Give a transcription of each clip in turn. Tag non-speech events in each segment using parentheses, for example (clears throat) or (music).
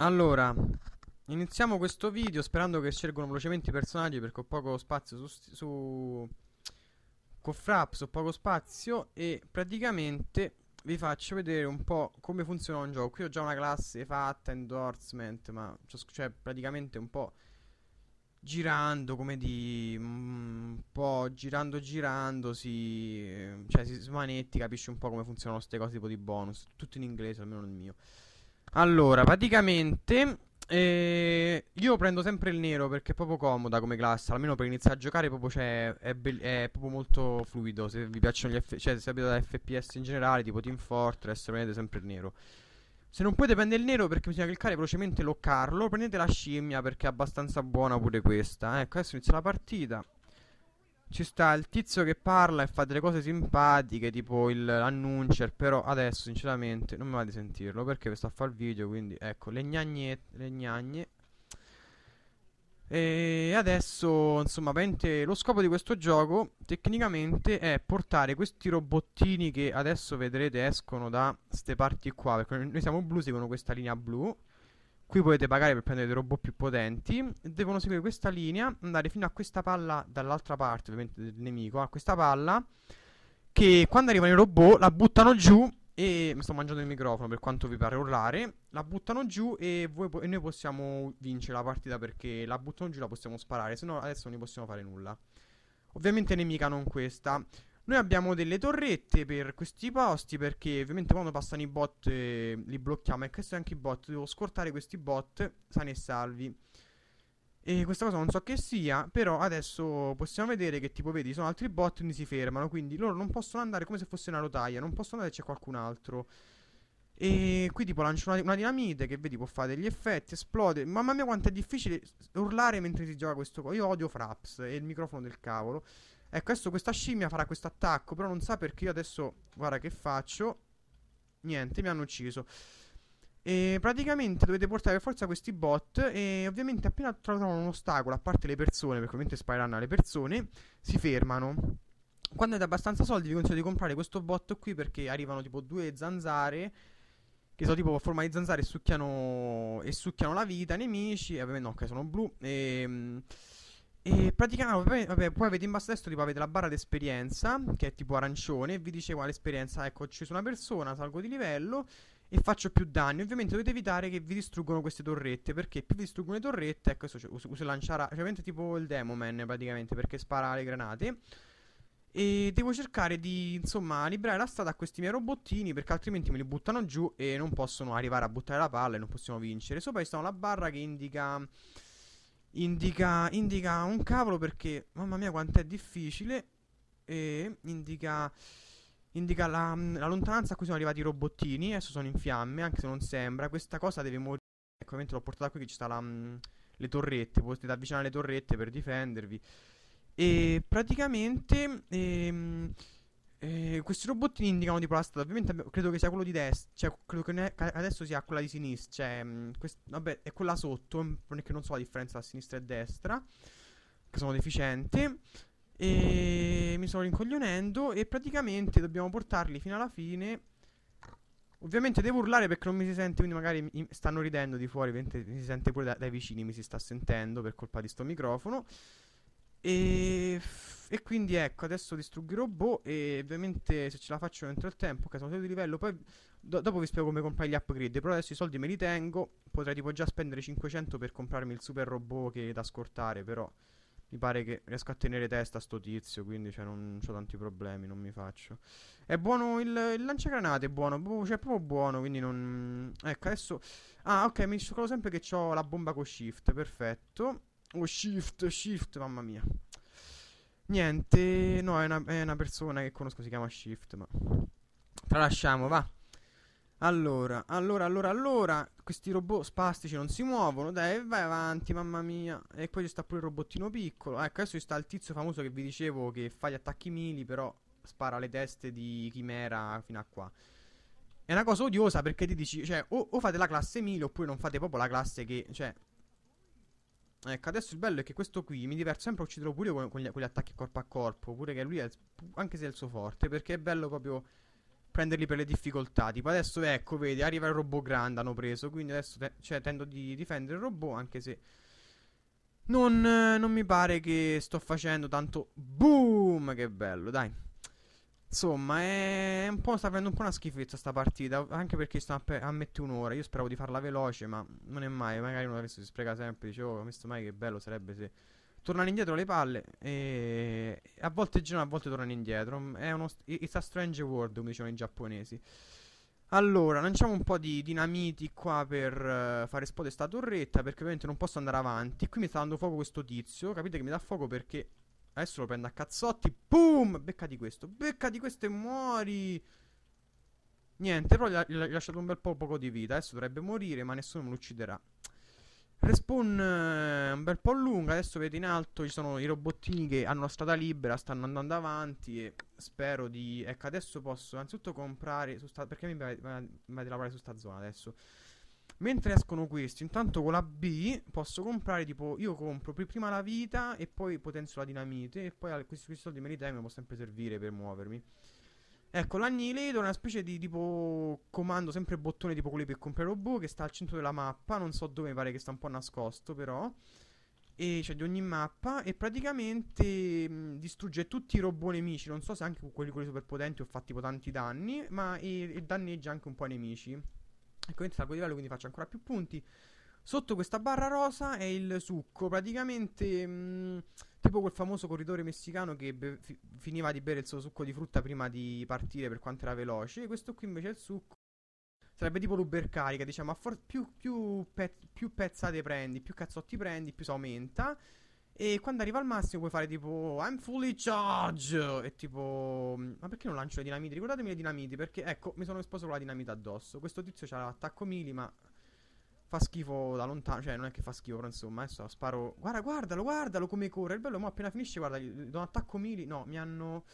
Allora, iniziamo questo video sperando che scelgano velocemente i personaggi perché ho poco spazio su, su Coffraps, ho poco spazio e praticamente vi faccio vedere un po' come funziona un gioco. Qui ho già una classe fatta, endorsement, ma cioè praticamente un po' girando, come di mm, un po' girando girando si, cioè, si smanetti, capisci un po' come funzionano queste cose tipo di bonus, tutto in inglese, almeno il mio. Allora, praticamente eh, io prendo sempre il nero perché è proprio comoda come classe, almeno per iniziare a giocare proprio cioè, è, è, proprio molto fluido, se vi piacciono gli F- cioè, se abbiate FPS in generale, tipo Team Fortress, prendete sempre il nero. Se non potete prendere il nero perché bisogna cliccare velocemente e loccarlo, prendete la scimmia perché è abbastanza buona pure questa. Ecco, adesso inizia la partita. Ci sta il tizio che parla e fa delle cose simpatiche, tipo il annuncier, però adesso sinceramente non mi va di sentirlo perché sto a fare il video, quindi ecco, le gnagne, le gnagne. E adesso, insomma, lo scopo di questo gioco tecnicamente è portare questi robottini che adesso vedrete escono da queste parti qua, perché noi siamo blu, seguono questa linea blu Qui potete pagare per prendere dei robot più potenti. Devono seguire questa linea, andare fino a questa palla dall'altra parte, ovviamente del nemico, a questa palla che quando arrivano i robot la buttano giù e mi sto mangiando il microfono per quanto vi pare urlare, la buttano giù e, voi, e noi possiamo vincere la partita perché la buttano giù e la possiamo sparare, se no adesso non ne possiamo fare nulla. Ovviamente nemica non questa. Noi abbiamo delle torrette per questi posti perché ovviamente quando passano i bot eh, li blocchiamo e questo è anche i bot, devo scortare questi bot sani e salvi. E questa cosa non so che sia, però adesso possiamo vedere che tipo vedi, sono altri bot quindi si fermano, quindi loro non possono andare come se fosse una rotaia, non possono andare c'è qualcun altro. E qui tipo lancio una, una, dinamite che vedi può fare degli effetti, esplode. Mamma mia quanto è difficile urlare mentre si gioca questo co. Io odio Fraps e il microfono del cavolo. Ecco, eh, adesso questa scimmia farà questo attacco, però non sa perché io adesso... Guarda che faccio. Niente, mi hanno ucciso. E praticamente dovete portare per forza questi bot e ovviamente appena trovano un ostacolo, a parte le persone, perché ovviamente spareranno alle persone, si fermano. Quando avete abbastanza soldi vi consiglio di comprare questo bot qui perché arrivano tipo due zanzare che sono tipo a forma di zanzare e succhiano, e succhiano la vita ai nemici. E ovviamente no, che sono blu. E... Ehm, e praticamente, vabbè, poi avete in basso a destra tipo avete la barra d'esperienza, che è tipo arancione, e vi dice quale esperienza, ecco, ci sono una persona, salgo di livello e faccio più danni. Ovviamente dovete evitare che vi distruggano queste torrette, perché più vi distruggono le torrette, ecco, adesso uso, uso lanciare, cioè, ovviamente tipo il Demoman praticamente, perché spara le granate. E devo cercare di, insomma, liberare la strada a questi miei robottini, perché altrimenti me li buttano giù e non possono arrivare a buttare la palla e non possiamo vincere. Sopra ci sta una barra che indica indica, indica un cavolo perché, mamma mia, quanto è difficile. E indica, indica la, la, lontananza a cui sono arrivati i robottini. Adesso sono in fiamme, anche se non sembra. Questa cosa deve morire. Ecco, mentre l'ho portata qui che ci sta la, mm, le torrette. Potete avvicinare le torrette per difendervi. E praticamente... Ehm, eh, questi robottini indicano tipo la strada. Ovviamente credo che sia quello di destra. Cioè, credo che ne, adesso sia quella di sinistra. Cioè, mm, quest, vabbè, è quella sotto. Non è che non so la differenza tra sinistra e destra. Che sono deficiente. E mi sono rincoglionendo. E praticamente dobbiamo portarli fino alla fine. Ovviamente devo urlare perché non mi si sente, quindi magari mi stanno ridendo di fuori, mi si sente pure da, dai vicini, mi si sta sentendo per colpa di sto microfono. E e quindi ecco, adesso distruggerò Bo e ovviamente se ce la faccio entro il tempo, che sono di livello, poi do- dopo vi spiego come comprare gli upgrade, però adesso i soldi me li tengo, potrei tipo già spendere 500 per comprarmi il super robot che da scortare, però mi pare che riesco a tenere testa a sto tizio, quindi cioè, non ho tanti problemi, non mi faccio. È buono il, il lanciagranate, è buono, boh, cioè è proprio buono, quindi non... Ecco, adesso... Ah, ok, mi ricordo sempre che ho la bomba con shift, perfetto. Oh, shift, shift, mamma mia. Niente, no, è una, è una persona che conosco, si chiama Shift, ma... Tralasciamo, va. Allora, allora, allora, allora, questi robot spastici non si muovono, dai, vai avanti, mamma mia. E poi ci sta pure il robottino piccolo. Ecco, adesso ci sta il tizio famoso che vi dicevo che fa gli attacchi mili, però spara le teste di chimera fino a qua. È una cosa odiosa perché ti dici, cioè, o, o fate la classe mili oppure non fate proprio la classe che, cioè, Ecco, adesso il bello è che questo qui mi diverte sempre a ucciderlo pure con, con, gli, con, gli, attacchi corpo a corpo, pure che lui è, anche se è il suo forte, perché è bello proprio prenderli per le difficoltà. Tipo adesso ecco, vedi, arriva il robot grande, hanno preso, quindi adesso te cioè, tendo di difendere il robot, anche se... Non, non mi pare che sto facendo tanto... Boom! Che bello, dai. Insomma, è un po', sta avendo un po' una schifezza sta partita, anche perché sto a, pe- a mettere un'ora, io speravo di farla veloce, ma non è mai, magari uno adesso si spreca sempre, dicevo, oh, questo mai che bello sarebbe se... Tornano indietro le palle e a volte girano, a volte tornano indietro, è uno... St- it's a strange world, come dicevano i giapponesi. Allora, lanciamo un po' di dinamiti qua per uh, fare spot a sta torretta, perché ovviamente non posso andare avanti. Qui mi sta dando fuoco questo tizio, capite che mi dà fuoco perché Adesso lo prendo a cazzotti. Boom! Becca di questo. Becca di questo e muori. Niente, però gli ha, gli ha lasciato un bel po' poco di vita. Adesso dovrebbe morire, ma nessuno lo ucciderà. Respawn eh, un bel po' lunga. Adesso vedete in alto ci sono i robottini che hanno la strada libera, stanno andando avanti. E spero di. Ecco, adesso posso Innanzitutto comprare. Su sta... Perché mi vai, vai a lavorare su sta zona adesso? Mentre escono questi, intanto con la B posso comprare tipo io compro prima la vita e poi potenzio la dinamite e poi questi, questi soldi me li dai mi può sempre servire per muovermi. Ecco, l'annihilator è una specie di tipo comando, sempre bottone tipo quelli per comprare robot che sta al centro della mappa, non so dove, mi pare che sta un po' nascosto però. E cioè di ogni mappa e praticamente mh, distrugge tutti i robot nemici, non so se anche quelli, quelli superpotenti ho fatto tipo tanti danni, ma e, e danneggia anche un po' i nemici. Ecco, salgo di livello, quindi faccio ancora più punti. Sotto questa barra rosa è il succo, praticamente mh, mm, tipo quel famoso corridore messicano che be- fi- finiva di bere il suo succo di frutta prima di partire per quanto era veloce. Questo qui invece è il succo. Sarebbe tipo l'ubercarica, diciamo, for- più, più, pe- più pezzate prendi, più cazzotti prendi, più si aumenta. E quando arriva al massimo puoi fare tipo I'm fully charged E tipo Ma perché non lancio le dinamiti? Ricordatemi le dinamiti Perché ecco mi sono esposto con la dinamita addosso Questo tizio c'ha l'attacco mili ma Fa schifo da lontano Cioè non è che fa schifo però insomma Adesso sparo Guarda guardalo guardalo come corre Il bello mo appena finisce guarda do un attacco mili No mi hanno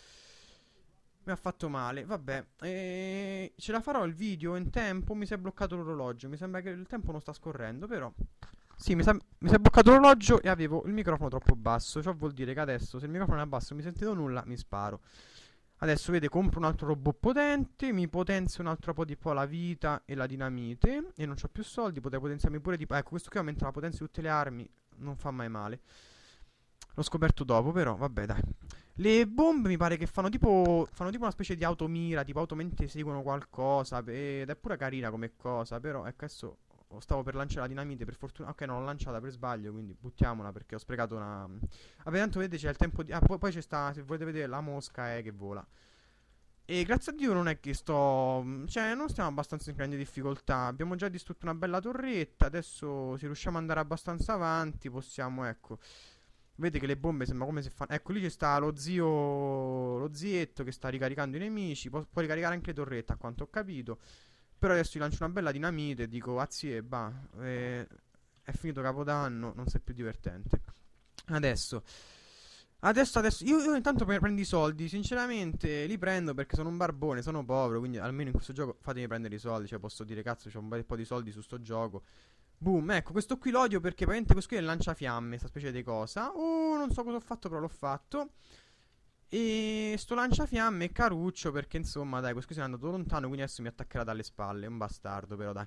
mi ha fatto male, vabbè. E... Ce la farò il video in tempo. Mi si è bloccato l'orologio. Mi sembra che il tempo non sta scorrendo, però. Sì, mi si è bloccato l'orologio e avevo il microfono troppo basso. Ciò vuol dire che adesso, se il microfono è basso e mi sentito nulla, mi sparo. Adesso, vede, compro un altro robot potente, mi potenzio un altro po' di po' la vita e la dinamite. E non ho più soldi, potrei potenziarmi pure tipo... Ecco, questo qui aumenta la potenza di tutte le armi, non fa mai male. L'ho scoperto dopo, però, vabbè, dai. Le bombe mi pare che fanno tipo, fanno tipo una specie di automira, tipo automente seguono qualcosa, ed è pure carina come cosa, però, ecco, adesso stavo per lanciare la dinamite, per fortuna. Ok, non l'ho lanciata per sbaglio, quindi buttiamola perché ho sprecato una. Vabbè, tanto vedete c'è il tempo di. Ah, poi, poi c'è sta. Se volete vedere la mosca eh, che vola. E grazie a Dio non è che sto. Cioè, non stiamo abbastanza in grande difficoltà. Abbiamo già distrutto una bella torretta. Adesso, se riusciamo ad andare abbastanza avanti, possiamo, ecco. Vedete che le bombe sembra come se fanno. Ecco, lì c'è sta lo zio. Lo zietto che sta ricaricando i nemici. Pu può ricaricare anche le torrette, a quanto ho capito. Però adesso gli lancio una bella dinamite e dico, azzi ah, e bah, eh, è finito Capodanno, non sei più divertente. Adesso... Adesso, adesso, io, io intanto prendo i soldi, sinceramente li prendo perché sono un barbone, sono povero, quindi almeno in questo gioco fatemi prendere i soldi, cioè posso dire cazzo, c'è un bel po' di soldi su sto gioco. Boom, ecco, questo qui l'odio perché praticamente questo qui è il lanciafiamme, sta specie di cosa. Oh, non so cosa ho fatto, però l'ho fatto. E sto lanciafiamme e caruccio perché insomma dai questo qui è andato lontano quindi adesso mi attaccherà dalle spalle, è un bastardo però dai.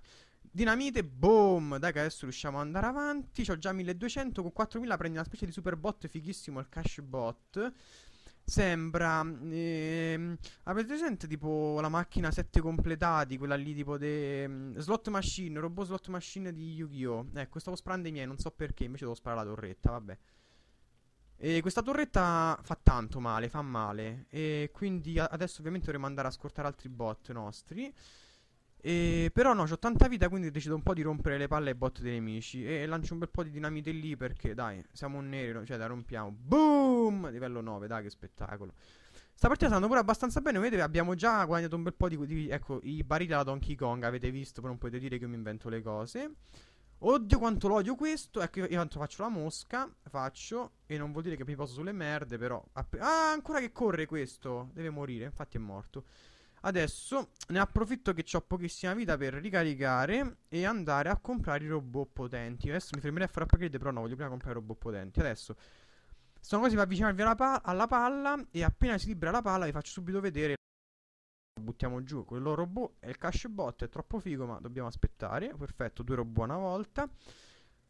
Dinamite, boom, dai che adesso riusciamo ad andare avanti, ho già 1200, con 4000 prendi una specie di super bot fighissimo il cash bot. Sembra, ehm, avete presente tipo la macchina 7 completati, quella lì tipo de, mm, slot machine, robot slot machine di Yu-Gi-Oh! Ecco, stavo sparando i miei, non so perché, invece devo sparare la torretta, vabbè. E questa torretta fa tanto male, fa male. E quindi adesso ovviamente dovremmo andare a scortare altri bot nostri. E però no, ho tanta vita, quindi decido un po' di rompere le palle ai bot dei nemici. E lancio un bel po' di dinamite lì perché, dai, siamo un nero, cioè da rompiamo. Boom! Livello 9, dai, che spettacolo. Sta partita sta andando pure abbastanza bene, vedete, abbiamo già guadagnato un bel po' di... di ecco, i barili alla Donkey Kong, avete visto, però non potete dire che io mi invento le cose. Oddio quanto l'odio questo Ecco io, io tanto faccio la mosca Faccio E non vuol dire che mi poso sulle merde però Ah ancora che corre questo Deve morire infatti è morto Adesso ne approfitto che ho pochissima vita per ricaricare e andare a comprare i robot potenti. Adesso mi fermerei a fare upgrade, però no, voglio prima comprare i robot potenti. Adesso sono quasi per avvicinarvi alla, pa alla, palla e appena si libera la palla vi faccio subito vedere buttiamo giù quel loro robot e il cash bot è troppo figo ma dobbiamo aspettare perfetto due robot una volta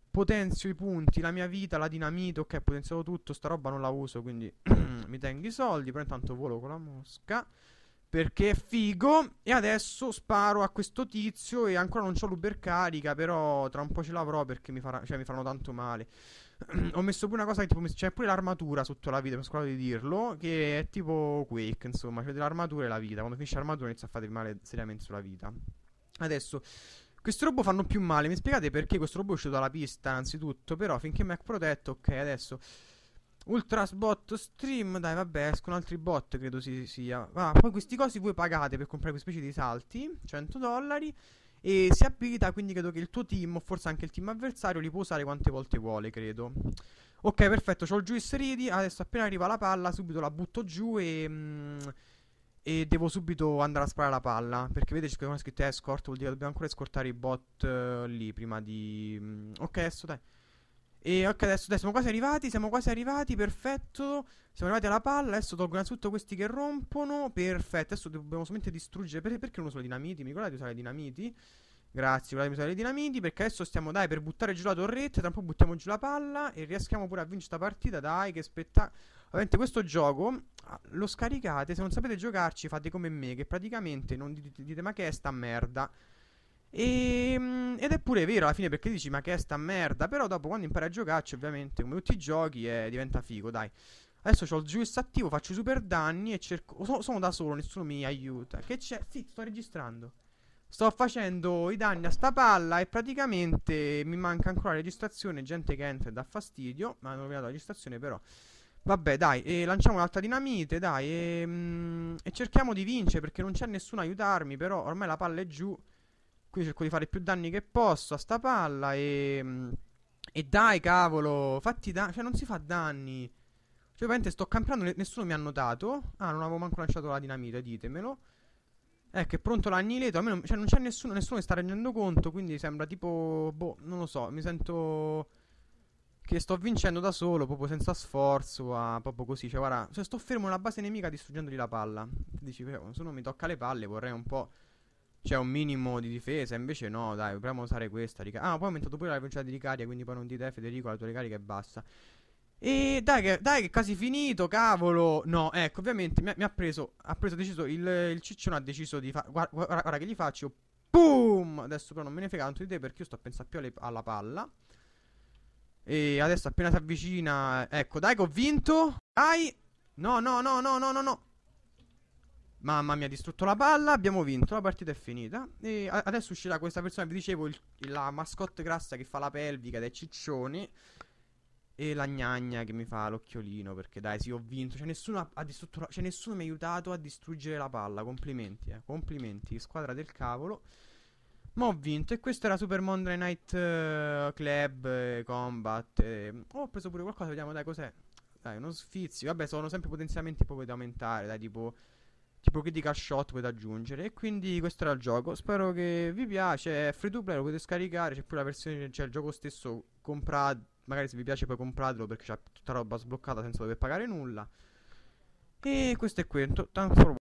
potenzio i punti la mia vita la dinamita ok potenziato tutto sta roba non la uso quindi (clears throat) mi tengo i soldi però intanto volo con la mosca perché è figo e adesso sparo a questo tizio e ancora non ho l'ubercarica, però tra un po' ce l'avrò perché mi, farà, cioè, mi faranno tanto male. (clears throat) Ho messo pure una cosa che tipo, c'è pure l'armatura sotto la vita, mi ho scordato di dirlo, che è tipo Quake, insomma, c'è cioè l'armatura e la vita. Quando finisce l'armatura inizia a fare male seriamente sulla vita. Adesso questi robot fanno più male. Mi spiegate perché questo robot è uscito dalla pista, anzitutto? Però finché Mac protetto, ok, adesso Ultras bot stream, dai vabbè, escono altri bot credo si sia. Ah, poi questi cosi voi pagate per comprare queste specie di salti, 100 dollari, e si abilita, quindi credo che il tuo team, o forse anche il team avversario, li può usare quante volte vuole, credo. Ok, perfetto, ho il juice ready, adesso appena arriva la palla subito la butto giù e... Mh, mm, e devo subito andare a sparare la palla. Perché vedete c'è scritto escort, vuol dire che dobbiamo ancora escortare i bot eh, lì prima di... Mm, ok, adesso dai. E ok, adesso, adesso siamo quasi arrivati, siamo quasi arrivati, perfetto. Siamo arrivati alla palla, adesso tolgo innanzitutto questi che rompono. Perfetto, adesso dobbiamo solamente distruggere. Perché, perché non uso i dinamiti? Mi ricordate di usare i dinamiti? Grazie, guardate di usare i dinamiti. Perché adesso stiamo, dai, per buttare giù la torretta. Tra un po' buttiamo giù la palla e riesciamo pure a vincere la partita. Dai, che spettacolo. Ovviamente questo gioco ah, lo scaricate, se non sapete giocarci fate come me, che praticamente non dite, dite ma che è sta merda. E, ehm, ed è pure vero alla fine perché dici ma che è sta merda, però dopo quando impari a giocarci ovviamente come tutti i giochi eh, diventa figo dai. Adesso ho il juice attivo, faccio super danni e cerco... Sono, sono da solo, nessuno mi aiuta. Che c'è? Sì, sto registrando. Sto facendo i danni a sta palla e praticamente mi manca ancora la registrazione. Gente che entra e dà fastidio, ma non ho rovinato la registrazione però. Vabbè, dai, e lanciamo l'altra dinamite, dai, e, mm, e cerchiamo di vincere perché non c'è nessuno a aiutarmi, però ormai la palla è giù. Qui cerco di fare più danni che posso a sta palla e... E dai, cavolo, fatti danni. Cioè, non si fa danni. Cioè, ovviamente sto camperando, nessuno mi ha notato. Ah, non avevo manco lanciato la dinamite, ditemelo. Ecco, è pronto l'annileto. A me non, cioè, non c'è nessuno, nessuno mi sta rendendo conto. Quindi sembra tipo. Boh, non lo so. Mi sento. Che sto vincendo da solo, proprio senza sforzo. a, proprio così. Cioè, guarda, cioè, sto fermo nella base nemica distruggendogli la palla. Dici, però, se non mi tocca le palle, vorrei un po' c'è un minimo di difesa. Invece no, dai, proviamo a usare questa. Rica- ah, poi ho aumentato pure la velocità di ricarica, quindi poi non ti dai eh, Federico, la tua ricarica è bassa. E dai che, dai che quasi finito, cavolo. No, ecco, ovviamente mi ha, mi ha preso, ha preso, deciso, il, il ciccione ha deciso di fare, guarda, guarda, guarda, che gli faccio, boom! Adesso però non me ne frega tanto di te perché io sto a pensare più alle, alla palla. E adesso appena si avvicina, ecco, dai che ho vinto. Dai! No, no, no, no, no, no, no. Mamma mia, ha distrutto la palla. Abbiamo vinto. La partita è finita. E adesso uscirà questa persona. Vi dicevo il, la mascotte grassa che fa la pelvica ed è Ciccioni. E la gnagna che mi fa l'occhiolino. Perché dai, sì, ho vinto. C'è cioè, nessuno, ha, distrutto la, cioè, nessuno mi ha aiutato a distruggere la palla. Complimenti, eh. Complimenti, squadra del cavolo. Ma ho vinto. E questo era Super Mondra Night uh, Club eh, Combat. Eh. Oh, ho preso pure qualcosa. Vediamo, dai, cos'è. Dai, uno sfizio. Vabbè, sono sempre potenziamenti proprio da aumentare. Dai, tipo tipo critical shot puoi aggiungere. E quindi questo era il gioco. Spero che vi piace. È free to play, lo potete scaricare. C'è pure la versione, cioè il gioco stesso. Comprate, magari se vi piace poi compratelo perché c'è tutta roba sbloccata senza dover pagare nulla. E questo è quanto. tanto for